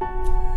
you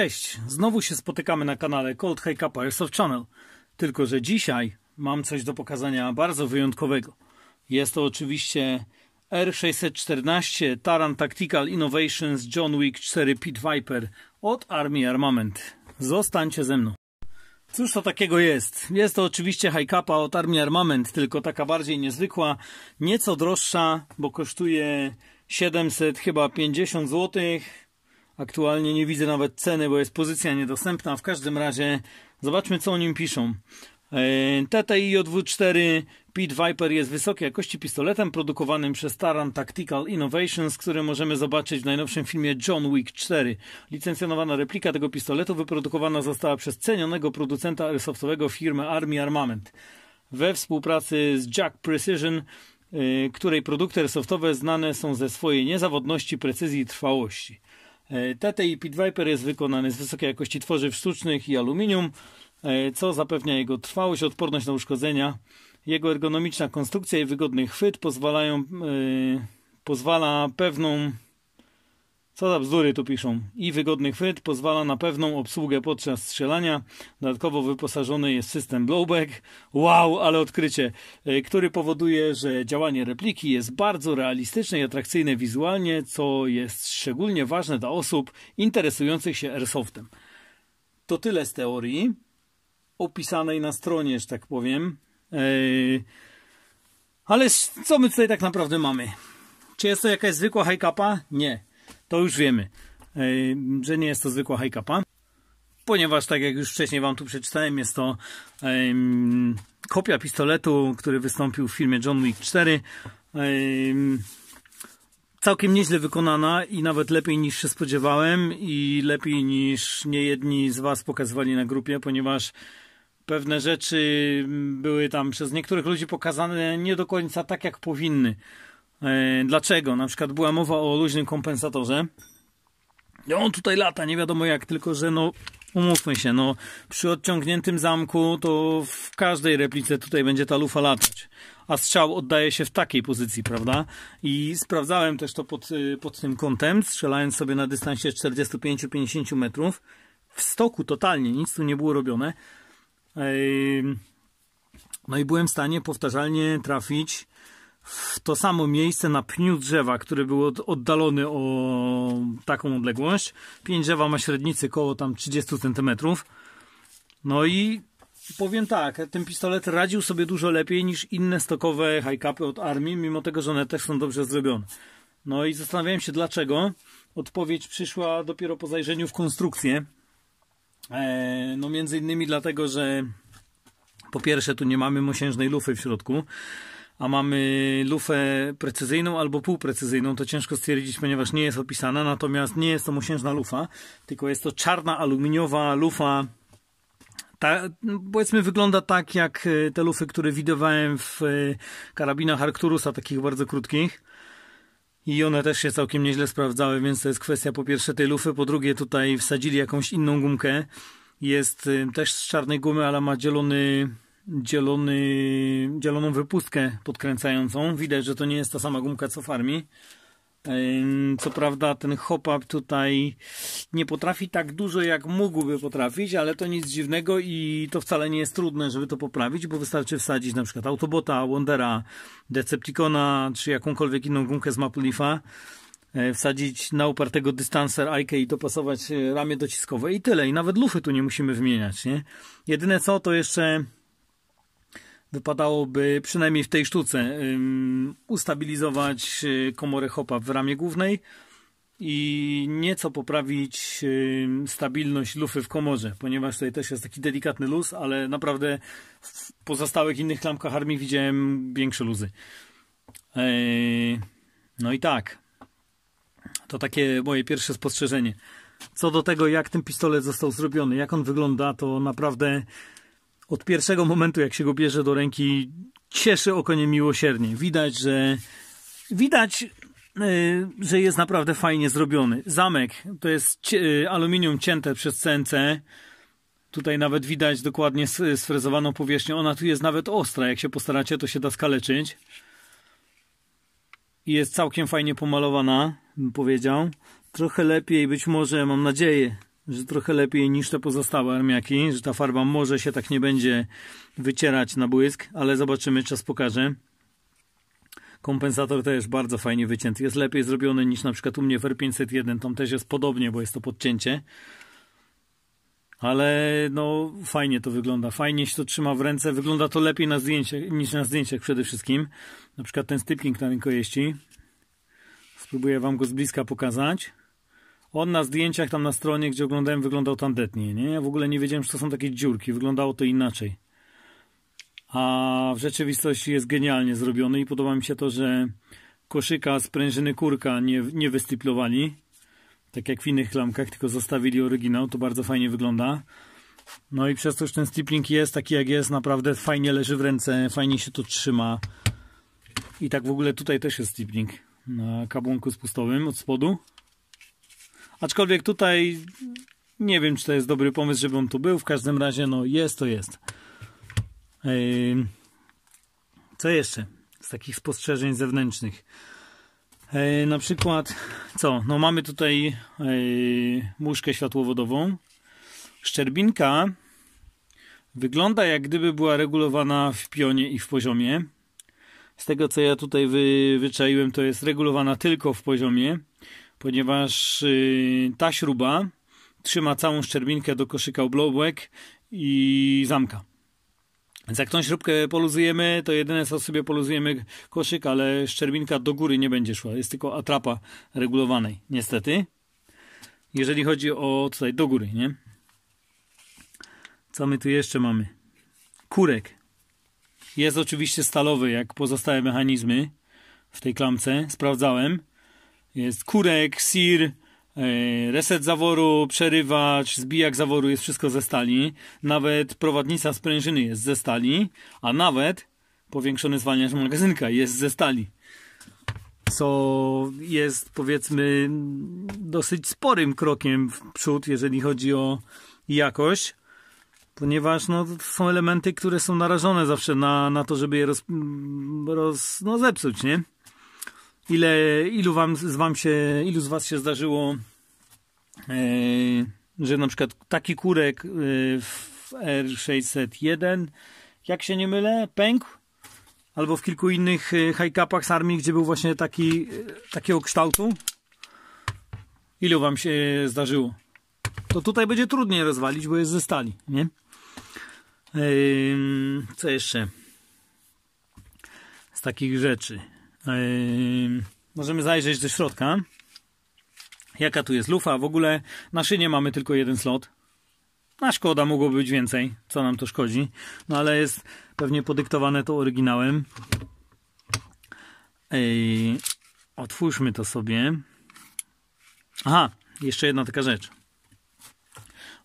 Cześć, znowu się spotykamy na kanale Cold Hake Pirates of Channel. Tylko, że dzisiaj mam coś do pokazania bardzo wyjątkowego. Jest to oczywiście R614 Taran Tactical Innovations John Wick 4 Pit Viper od Army Armament. Zostańcie ze mną. Cóż to takiego jest? Jest to oczywiście high capa od Army Armament, tylko taka bardziej niezwykła, nieco droższa, bo kosztuje 700 chyba 50 złotych Aktualnie nie widzę nawet ceny, bo jest pozycja niedostępna. W każdym razie zobaczmy, co o nim piszą. TTI JW4 Pit Viper jest wysokiej jakości pistoletem produkowanym przez Taran Tactical Innovations, który możemy zobaczyć w najnowszym filmie John Wick 4. Licencjonowana replika tego pistoletu wyprodukowana została przez cenionego producenta airsoftowego firmy Army Armament we współpracy z Jack Precision, e, której produkty airsoftowe znane są ze swojej niezawodności, precyzji i trwałości. E, TTIP Pit Viper jest wykonany z wysokiej jakości tworzyw sztucznych i aluminium, e, co zapewnia jego trwałość, odporność na uszkodzenia. Jego ergonomiczna konstrukcja i wygodny chwyt pozwalają, e, pozwala pewną co za bzdury tu piszą. I wygodny chwyt pozwala na pewną obsługę podczas strzelania. Dodatkowo wyposażony jest system blowback. Wow, ale odkrycie, e, który powoduje, że działanie repliki jest bardzo realistyczne i atrakcyjne wizualnie, co jest szczególnie ważne dla osób interesujących się airsoftem. To tyle z teorii opisanej na stronie, że tak powiem. E, ale co my tutaj tak naprawdę mamy? Czy jest to jakaś zwykła hajkapa? Nie to już wiemy, e, że nie jest to zwykła hajkapa, ponieważ tak jak już wcześniej Wam tu przeczytałem, jest to kopia pistoletu, który wystąpił w filmie John Wick 4. Całkiem nieźle wykonana i nawet lepiej niż się spodziewałem i lepiej niż niejedni z Was pokazywali na grupie, ponieważ pewne rzeczy były tam przez niektórych ludzi pokazane nie do końca tak, jak powinny. E, dlaczego? Na przykład była mowa o luźnym kompensatorze. No, on tutaj lata, nie wiadomo jak, tylko że no umówmy się, no przy odciągniętym zamku to w każdej replice tutaj będzie ta lufa latać. A strzał oddaje się w takiej pozycji, prawda? I sprawdzałem też to pod, y, pod tym kątem, strzelając sobie na dystansie 45-50 metrów. W stoku totalnie, nic tu nie było robione. No i byłem w stanie powtarzalnie trafić w to samo miejsce na pniu drzewa, który był oddalony o taką odległość. Pięć drzewa ma średnicy koło tam 30 cm. No i powiem tak, ten pistolet radził sobie dużo lepiej niż inne stokowe high od armii, mimo tego, że one też są dobrze zrobione. No i zastanawiałem się dlaczego. Odpowiedź przyszła dopiero po zajrzeniu w konstrukcję. Eee, no między innymi dlatego, że po pierwsze tu nie mamy mosiężnej lufy w środku a mamy lufę precyzyjną albo półprecyzyjną, to ciężko stwierdzić, ponieważ nie jest opisana, natomiast nie jest to mosiężna lufa, tylko jest to czarna aluminiowa lufa ta, powiedzmy, wygląda tak jak e, te lufy, które widywałem w e, karabinach Arcturusa, takich bardzo krótkich. I one też się całkiem nieźle sprawdzały, więc to jest kwestia po pierwsze tej lufy, po drugie tutaj wsadzili jakąś inną gumkę. Jest e, też z czarnej gumy, ale ma zielony dzielony, dzieloną wypustkę podkręcającą. Widać, że to nie jest ta sama gumka co farmi. Co prawda ten hop-up tutaj nie potrafi tak dużo jak mógłby potrafić, ale to nic dziwnego i to wcale nie jest trudne, żeby to poprawić, bo wystarczy wsadzić na przykład Autobota, Wondera, Decepticona czy jakąkolwiek inną gumkę z Mapulifa, e, wsadzić na upartego dystanser Ike i dopasować e, ramię dociskowe i tyle. I nawet lufy tu nie musimy wymieniać, nie? Jedyne co to jeszcze wypadałoby przynajmniej w tej sztuce ustabilizować y, komorę hopa w ramie głównej i nieco poprawić stabilność lufy w komorze, ponieważ tutaj też jest taki delikatny luz, ale naprawdę w pozostałych innych klamkach armii widziałem większe luzy. E, no i tak. To takie moje pierwsze spostrzeżenie. Co do tego, jak ten pistolet został zrobiony, jak on wygląda, to naprawdę od pierwszego momentu, jak się go bierze do ręki, cieszy oko niemiłosiernie. Widać, że widać, e, że jest naprawdę fajnie zrobiony. Zamek to jest e, aluminium cięte przez CNC. Tutaj nawet widać dokładnie e, sfrezowaną powierzchnię. Ona tu jest nawet ostra. Jak się postaracie, to się da skaleczyć. Jest całkiem fajnie pomalowana, bym powiedział. Trochę lepiej być może, mam nadzieję, że trochę lepiej niż te pozostałe armiaki, że ta farba może się tak nie będzie wycierać na błysk, ale zobaczymy, czas pokaże. Kompensator też bardzo fajnie wycięty, jest lepiej zrobiony niż na przykład u mnie w R501, tam też jest podobnie, bo jest to podcięcie. Ale no fajnie to wygląda, fajnie się to trzyma w ręce, wygląda to lepiej na zdjęciach, niż na zdjęciach przede wszystkim. Na przykład ten stypking na rękojeści. Spróbuję Wam go z bliska pokazać. On na zdjęciach tam na stronie, gdzie oglądałem, wyglądał tandetnie, nie? Ja w ogóle nie wiedziałem, że to są takie dziurki. Wyglądało to inaczej. A w rzeczywistości jest genialnie zrobiony i podoba mi się to, że koszyka z kurka nie, nie wystyplowali, tak jak w innych klamkach, tylko zostawili oryginał. To bardzo fajnie wygląda. No i przez to, że ten stipling jest taki jak jest, naprawdę fajnie leży w ręce, fajnie się to trzyma. I tak w ogóle tutaj też jest stipling na kabłonku spustowym od spodu. Aczkolwiek tutaj nie wiem, czy to jest dobry pomysł, żeby on tu był. W każdym razie, no jest to jest. co jeszcze z takich spostrzeżeń zewnętrznych? na przykład, co? No mamy tutaj muszkę światłowodową. Szczerbinka wygląda jak gdyby była regulowana w pionie i w poziomie. Z tego co ja tutaj wy, wyczaiłem, to jest regulowana tylko w poziomie ponieważ y, ta śruba trzyma całą szczerbinkę do koszyka oblobłek i zamka. Więc jak tą śrubkę poluzujemy, to jedyne co sobie poluzujemy koszyk, ale szczerbinka do góry nie będzie szła. Jest tylko atrapa regulowanej, niestety. Jeżeli chodzi o tutaj do góry, nie? Co my tu jeszcze mamy? Kurek. Jest oczywiście stalowy, jak pozostałe mechanizmy w tej klamce. Sprawdzałem jest kurek, sir, e, reset zaworu, przerywacz, zbijak zaworu jest wszystko ze stali. Nawet prowadnica sprężyny jest ze stali, a nawet powiększony zwalniacz magazynka jest ze stali. Co jest powiedzmy dosyć sporym krokiem w przód, jeżeli chodzi o jakość ponieważ no, są elementy, które są narażone zawsze na, na to, żeby je roz, roz, no, zepsuć, nie? ile, ilu, wam, z wam się, ilu z was się zdarzyło, yy, że na przykład taki kurek yy, w R601, jak się nie mylę, pękł? Albo w kilku innych e, high-capach z armii, gdzie był właśnie taki, takiego kształtu. Ilu wam się zdarzyło? To tutaj będzie trudniej rozwalić, bo jest ze stali, nie? Yy, co jeszcze? Z takich rzeczy możemy zajrzeć do środka. Jaka tu jest lufa? W ogóle na szynie mamy tylko jeden slot. Na szkoda, mogło być więcej. Co nam to szkodzi? No ale jest pewnie podyktowane to oryginałem. Ej, otwórzmy to sobie. Aha, jeszcze jedna taka rzecz.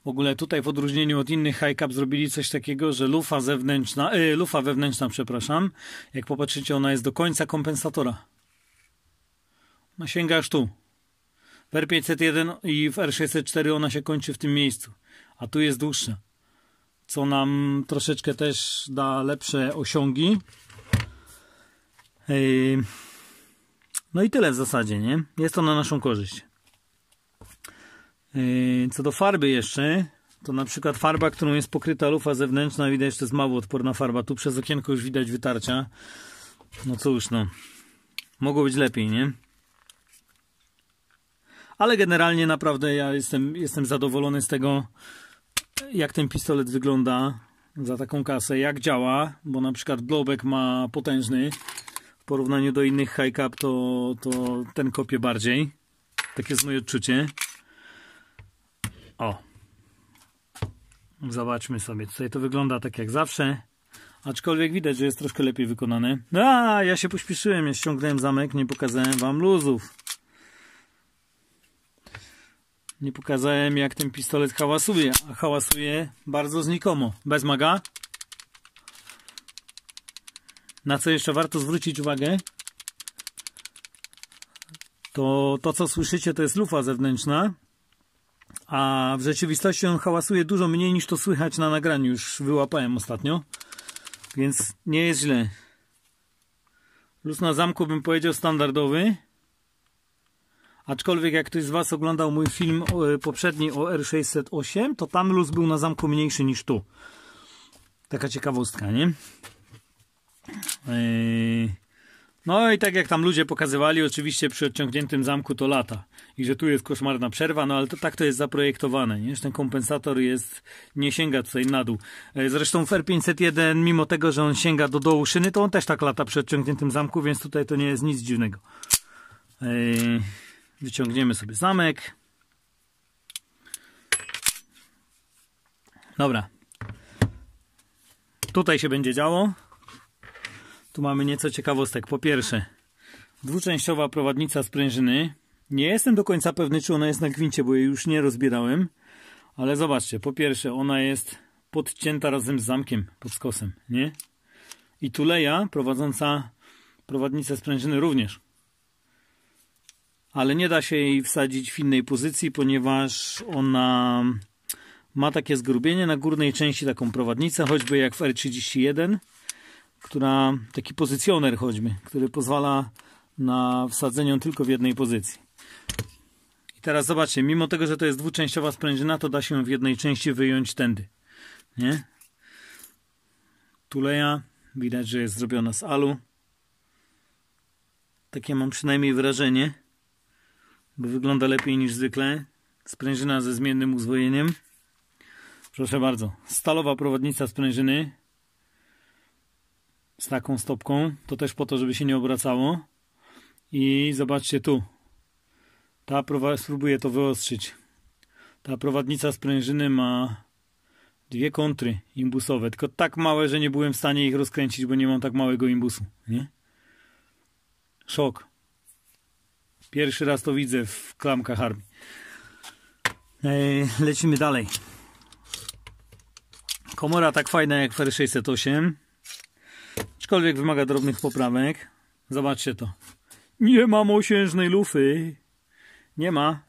W ogóle tutaj w odróżnieniu od innych high-cap zrobili coś takiego, że lufa zewnętrzna, y, lufa wewnętrzna, przepraszam, jak popatrzycie, ona jest do końca kompensatora. Ona sięga aż tu. W R501 i w R604 ona się kończy w tym miejscu, a tu jest dłuższa. Co nam troszeczkę też da lepsze osiągi. Y, no i tyle w zasadzie, nie? Jest to na naszą korzyść. Yy, co do farby jeszcze, to na przykład farba, którą jest pokryta lufa zewnętrzna, widać, że to jest mało odporna farba. Tu przez okienko już widać wytarcia. No cóż, no. Mogło być lepiej, nie? Ale generalnie naprawdę ja jestem, jestem zadowolony z tego, jak ten pistolet wygląda za taką kasę, jak działa, bo na przykład blowback ma potężny w porównaniu do innych high cap, to, to ten kopie bardziej. Takie jest moje odczucie. O. Zobaczmy sobie. Tutaj to wygląda tak jak zawsze. Aczkolwiek widać, że jest troszkę lepiej wykonane. No, a, ja się pośpieszyłem, ja ściągnąłem zamek, nie pokazałem wam luzów. Nie pokazałem, jak ten pistolet hałasuje. A hałasuje bardzo znikomo. Bez maga. Na co jeszcze warto zwrócić uwagę, to to, co słyszycie, to jest lufa zewnętrzna a w rzeczywistości on hałasuje dużo mniej niż to słychać na nagraniu, już wyłapałem ostatnio, więc nie jest źle. Luz na zamku bym powiedział standardowy, aczkolwiek jak ktoś z Was oglądał mój film e, poprzedni o R608, to tam luz był na zamku mniejszy niż tu. Taka ciekawostka, nie? Eee... No i tak jak tam ludzie pokazywali, oczywiście przy odciągniętym zamku to lata. I że tu jest koszmarna przerwa, no ale to tak to jest zaprojektowane, nie? ten kompensator jest, nie sięga tutaj na dół. E, zresztą w R501, mimo tego, że on sięga do dołu szyny, to on też tak lata przy odciągniętym zamku, więc tutaj to nie jest nic dziwnego. E, wyciągniemy sobie zamek. Dobra. Tutaj się będzie działo. Tu mamy nieco ciekawostek. Po pierwsze, dwuczęściowa prowadnica sprężyny. Nie jestem do końca pewny, czy ona jest na gwincie, bo jej już nie rozbierałem. Ale zobaczcie, po pierwsze, ona jest podcięta razem z zamkiem pod skosem, nie? I tuleja prowadząca prowadnicę sprężyny również. Ale nie da się jej wsadzić w innej pozycji, ponieważ ona ma takie zgrubienie na górnej części, taką prowadnicę, choćby jak w R31 która, taki pozycjoner choćby, który pozwala na wsadzenie tylko w jednej pozycji. I teraz zobaczcie, mimo tego, że to jest dwuczęściowa sprężyna, to da się w jednej części wyjąć tędy. Nie? Tuleja, widać, że jest zrobiona z alu. Takie mam przynajmniej wrażenie, bo wygląda lepiej niż zwykle. Sprężyna ze zmiennym uzwojeniem. Proszę bardzo, stalowa prowadnica sprężyny, z taką stopką. To też po to, żeby się nie obracało. I zobaczcie tu. Ta spróbuję to wyostrzyć. Ta prowadnica sprężyny ma dwie kontry imbusowe, tylko tak małe, że nie byłem w stanie ich rozkręcić, bo nie mam tak małego imbusu, nie? Szok. Pierwszy raz to widzę w klamkach armii. Eee, lecimy dalej. Komora tak fajna jak FR608 aczkolwiek wymaga drobnych poprawek. Zobaczcie to. Nie ma mosiężnej lufy. Nie ma.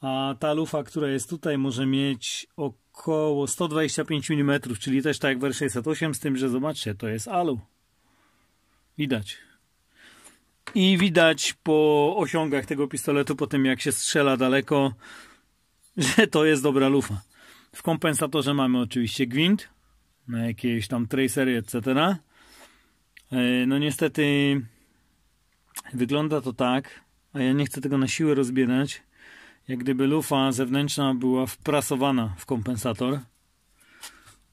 A ta lufa, która jest tutaj, może mieć około 125 mm, czyli też tak jak w 608 z tym, że zobaczcie, to jest alu. Widać. I widać po osiągach tego pistoletu, po tym jak się strzela daleko, że to jest dobra lufa. W kompensatorze mamy oczywiście gwint, na jakieś tam tracery, etc. E, no niestety wygląda to tak, a ja nie chcę tego na siłę rozbierać, jak gdyby lufa zewnętrzna była wprasowana w kompensator.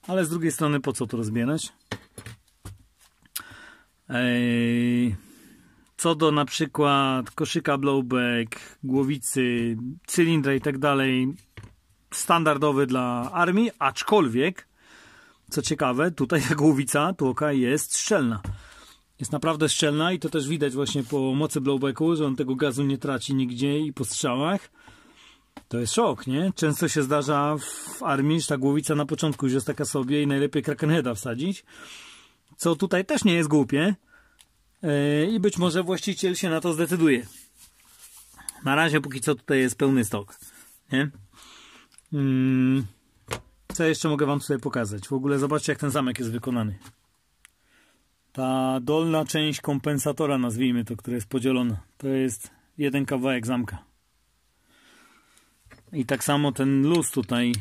Ale z drugiej strony po co to rozbierać? E, co do na przykład koszyka blowback, głowicy, cylindra i tak dalej, standardowy dla armii, aczkolwiek co ciekawe, tutaj ta głowica tłoka jest szczelna. Jest naprawdę szczelna i to też widać właśnie po mocy blowbacku, że on tego gazu nie traci nigdzie i po strzałach. To jest szok, nie? Często się zdarza w armii, że ta głowica na początku już jest taka sobie i najlepiej Krakenheada wsadzić. Co tutaj też nie jest głupie. Yy, I być może właściciel się na to zdecyduje. Na razie póki co tutaj jest pełny stok. Nie? Yy. Co jeszcze mogę wam tutaj pokazać? W ogóle zobaczcie, jak ten zamek jest wykonany. Ta dolna część kompensatora, nazwijmy to, która jest podzielona, to jest jeden kawałek zamka. I tak samo ten luz tutaj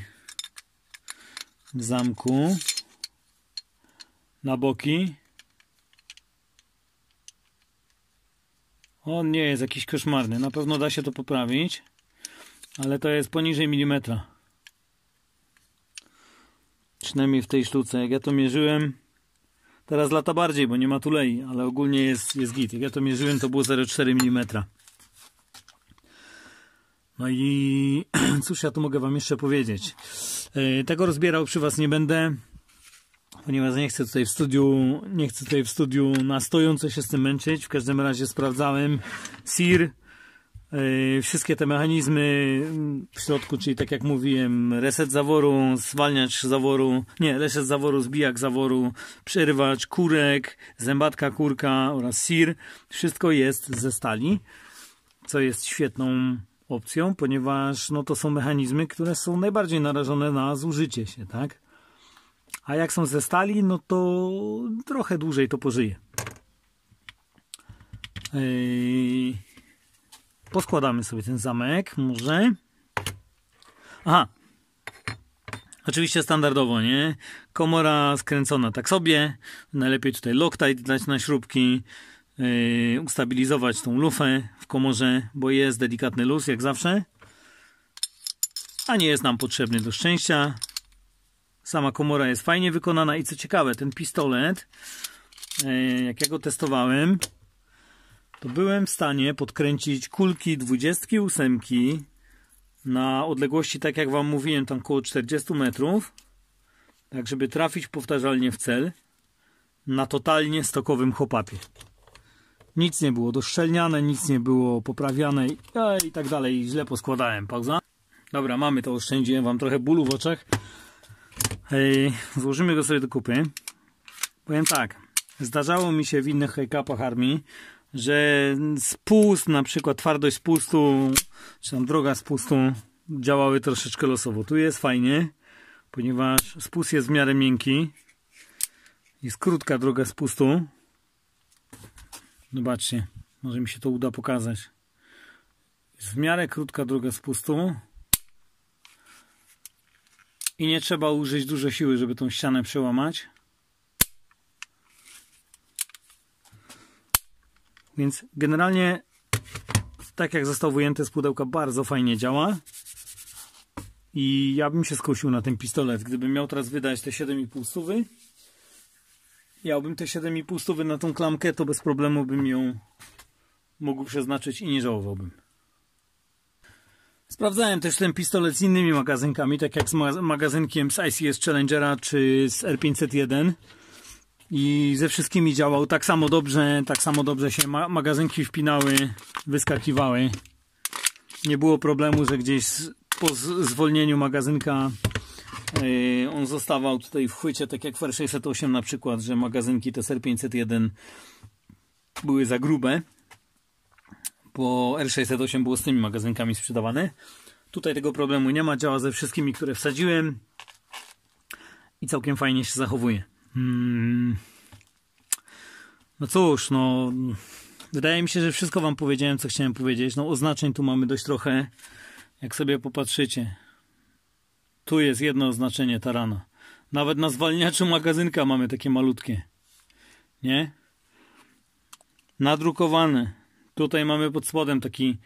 w zamku na boki. On nie jest jakiś koszmarny. Na pewno da się to poprawić, ale to jest poniżej milimetra. Przynajmniej w tej sztuce. Jak ja to mierzyłem, teraz lata bardziej, bo nie ma tulei, ale ogólnie jest, jest git. Jak ja to mierzyłem, to było 0,4 mm. No i cóż ja tu mogę Wam jeszcze powiedzieć. E, tego rozbierał przy Was nie będę, ponieważ nie chcę tutaj w studiu, nie chcę tutaj w studiu na stojąco się z tym męczyć. W każdym razie sprawdzałem SIR Yy, wszystkie te mechanizmy mm, w środku, czyli tak jak mówiłem, reset zaworu, zwalniacz zaworu, nie, reset zaworu, zbijak zaworu, przerywacz, kurek, zębatka kurka oraz sir, wszystko jest ze stali, co jest świetną opcją, ponieważ no, to są mechanizmy, które są najbardziej narażone na zużycie się, tak? A jak są ze stali, no to trochę dłużej to pożyje. Yy, Poskładamy sobie ten zamek, może. Aha. Oczywiście standardowo, nie? Komora skręcona tak sobie. Najlepiej tutaj Loctite dać na śrubki. Yy, ustabilizować tą lufę w komorze, bo jest delikatny luz, jak zawsze. A nie jest nam potrzebny do szczęścia. Sama komora jest fajnie wykonana i co ciekawe, ten pistolet, yy, jak ja go testowałem, to byłem w stanie podkręcić kulki 28 na odległości, tak jak Wam mówiłem, tam około 40 metrów, tak żeby trafić powtarzalnie w cel na totalnie stokowym chopapie. Nic nie było doszczelniane, nic nie było poprawiane i tak dalej. Źle poskładałem, pauza. Dobra, mamy to, oszczędziłem Wam trochę bólu w oczach. Ej, złożymy go sobie do kupy. Powiem tak, zdarzało mi się w innych hejkapach armii, że spust, na przykład twardość spustu, czy tam droga spustu działały troszeczkę losowo. Tu jest fajnie, ponieważ spust jest w miarę miękki. Jest krótka droga spustu. Zobaczcie, no może mi się to uda pokazać. Jest w miarę krótka droga spustu. I nie trzeba użyć dużo siły, żeby tą ścianę przełamać. Więc generalnie, tak jak został wyjęty z pudełka, bardzo fajnie działa. I ja bym się skusił na ten pistolet. Gdybym miał teraz wydać te 7,5 stówy, ja bym te 7,5 stówy na tą klamkę, to bez problemu bym ją mógł przeznaczyć i nie żałowałbym. Sprawdzałem też ten pistolet z innymi magazynkami, tak jak z magazynkiem z ICS Challengera czy z R501 i ze wszystkimi działał tak samo dobrze, tak samo dobrze się ma magazynki wpinały, wyskakiwały. Nie było problemu, że gdzieś po zwolnieniu magazynka yy, on zostawał tutaj w chwycie, tak jak r 608 na przykład, że magazynki TSR 501 były za grube, bo R608 było z tymi magazynkami sprzedawane. Tutaj tego problemu nie ma, działa ze wszystkimi, które wsadziłem i całkiem fajnie się zachowuje. Hmm. No cóż, no. Wydaje mi się, że wszystko wam powiedziałem, co chciałem powiedzieć. No oznaczeń tu mamy dość trochę. Jak sobie popatrzycie. Tu jest jedno oznaczenie tarana. Nawet na zwalniaczu magazynka mamy takie malutkie. Nie? Nadrukowane. Tutaj mamy pod spodem taki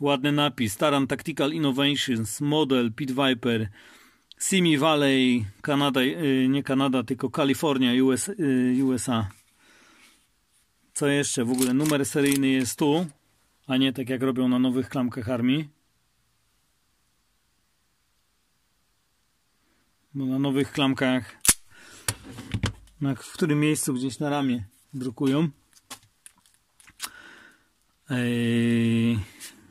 ładny napis. Taran Tactical Innovations, model Pit Viper Simi Valley, Kanada, y, nie Kanada, tylko Kalifornia, USA. Y, co jeszcze? W ogóle numer seryjny jest tu, a nie tak jak robią na nowych klamkach armii. Bo na nowych klamkach, na, w którym miejscu gdzieś na ramię drukują. Eee,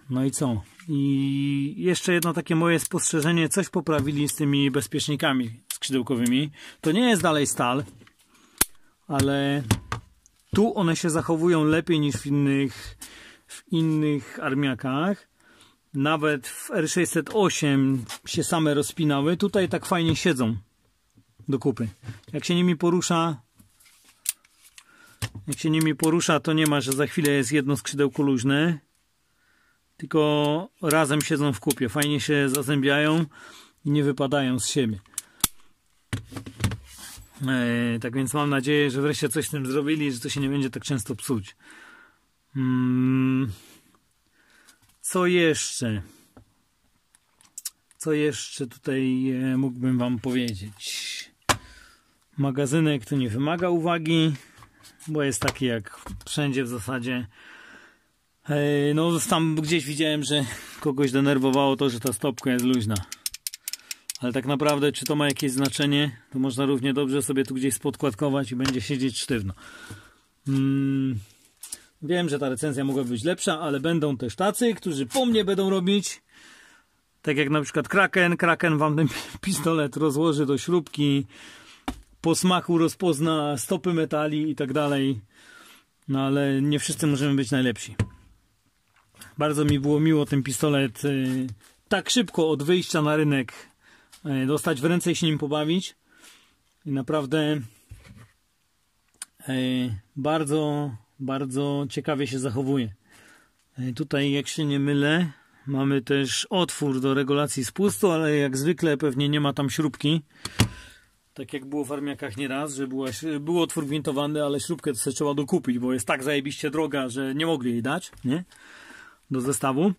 no i co? I jeszcze jedno takie moje spostrzeżenie, coś poprawili z tymi bezpiecznikami skrzydełkowymi. To nie jest dalej stal, ale tu one się zachowują lepiej niż w innych, w innych armiakach. Nawet w R608 się same rozpinały. Tutaj tak fajnie siedzą do kupy. Jak się nimi porusza, jak się nimi porusza, to nie ma, że za chwilę jest jedno skrzydełko luźne tylko razem siedzą w kupie. Fajnie się zazębiają i nie wypadają z siebie. Eee, tak więc mam nadzieję, że wreszcie coś z tym zrobili, że to się nie będzie tak często psuć. Mm. Co jeszcze? Co jeszcze tutaj e, mógłbym Wam powiedzieć? Magazynek to nie wymaga uwagi, bo jest taki jak wszędzie w zasadzie. E, no tam gdzieś widziałem, że kogoś denerwowało to, że ta stopka jest luźna. Ale tak naprawdę, czy to ma jakieś znaczenie, to można równie dobrze sobie tu gdzieś spodkładkować i będzie siedzieć sztywno. Mm. Wiem, że ta recenzja mogła być lepsza, ale będą też tacy, którzy po mnie będą robić. Tak jak na przykład Kraken. Kraken wam ten pistolet rozłoży do śrubki, po smaku rozpozna stopy metali i tak dalej. No ale nie wszyscy możemy być najlepsi. Bardzo mi było miło ten pistolet y, tak szybko od wyjścia na rynek y, dostać w ręce i się nim pobawić. I naprawdę y, bardzo, bardzo ciekawie się zachowuje. Tutaj, jak się nie mylę, mamy też otwór do regulacji spustu, ale jak zwykle pewnie nie ma tam śrubki. Tak jak było w armiakach nieraz, że była, był otwór gwintowany, ale śrubkę to trzeba dokupić, bo jest tak zajebiście droga, że nie mogli jej dać, nie? do zestawu.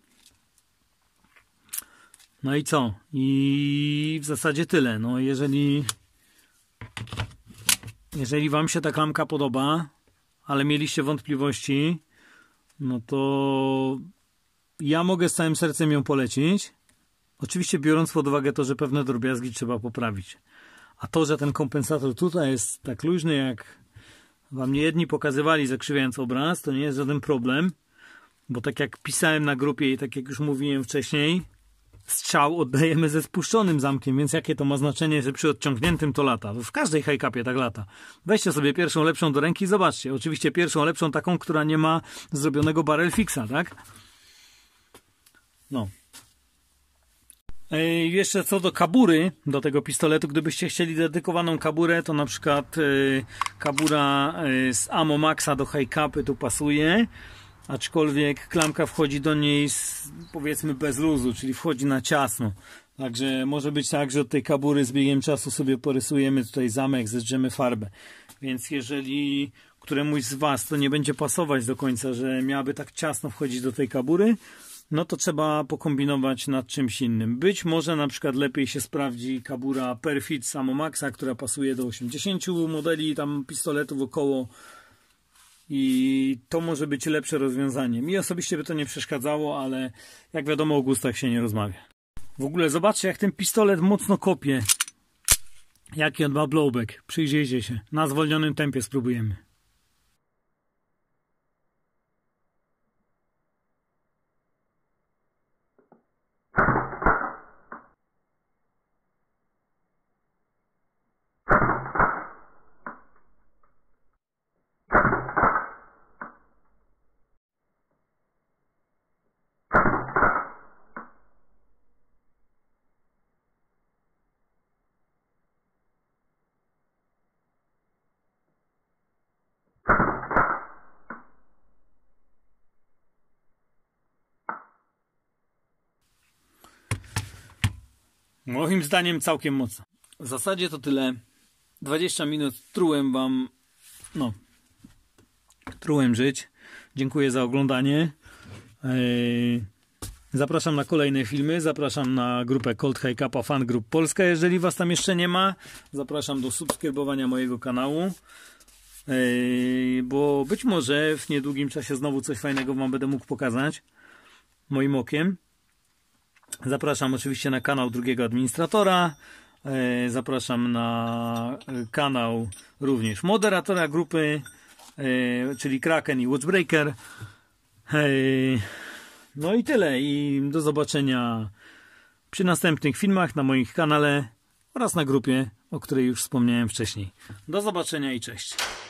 No i co? I w zasadzie tyle. No jeżeli jeżeli wam się ta klamka podoba, ale mieliście wątpliwości, no to ja mogę z całym sercem ją polecić. Oczywiście biorąc pod uwagę to, że pewne drobiazgi trzeba poprawić. A to, że ten kompensator tutaj jest tak luźny, jak wam jedni pokazywali, zakrzywiając obraz, to nie jest żaden problem. Bo tak jak pisałem na grupie i tak jak już mówiłem wcześniej, strzał oddajemy ze spuszczonym zamkiem, więc jakie to ma znaczenie, że przy odciągniętym to lata? W każdej hajkapie tak lata. Weźcie sobie pierwszą lepszą do ręki i zobaczcie. Oczywiście pierwszą lepszą taką, która nie ma zrobionego barrel fixa, tak? No. jeszcze co do kabury, do tego pistoletu, gdybyście chcieli dedykowaną kaburę, to na przykład yy, kabura yy, z Amo Maxa do high capy tu pasuje aczkolwiek klamka wchodzi do niej z, powiedzmy bez luzu, czyli wchodzi na ciasno. Także może być tak, że od tej kabury z biegiem czasu sobie porysujemy tutaj zamek, zedrzemy farbę. Więc jeżeli któremuś z Was to nie będzie pasować do końca, że miałaby tak ciasno wchodzić do tej kabury, no to trzeba pokombinować nad czymś innym. Być może na przykład lepiej się sprawdzi kabura Perfit Samomaxa, która pasuje do 80 modeli tam pistoletów około i to może być lepsze rozwiązanie. Mi osobiście by to nie przeszkadzało, ale jak wiadomo o gustach się nie rozmawia. W ogóle zobaczcie jak ten pistolet mocno kopie. Jaki on ma blowback. Przyjrzyjcie się. Na zwolnionym tempie spróbujemy. Moim zdaniem całkiem mocno. W zasadzie to tyle. 20 minut trułem wam, no, trułem żyć. Dziękuję za oglądanie. zapraszam na kolejne filmy, zapraszam na grupę Cold High a Fan Group Polska, jeżeli was tam jeszcze nie ma. Zapraszam do subskrybowania mojego kanału. bo być może w niedługim czasie znowu coś fajnego wam będę mógł pokazać moim okiem. Zapraszam oczywiście na kanał drugiego administratora. E, zapraszam na kanał również moderatora grupy, e, czyli Kraken i Watchbreaker. E, no i tyle. I do zobaczenia przy następnych filmach na moich kanale oraz na grupie, o której już wspomniałem wcześniej. Do zobaczenia i cześć.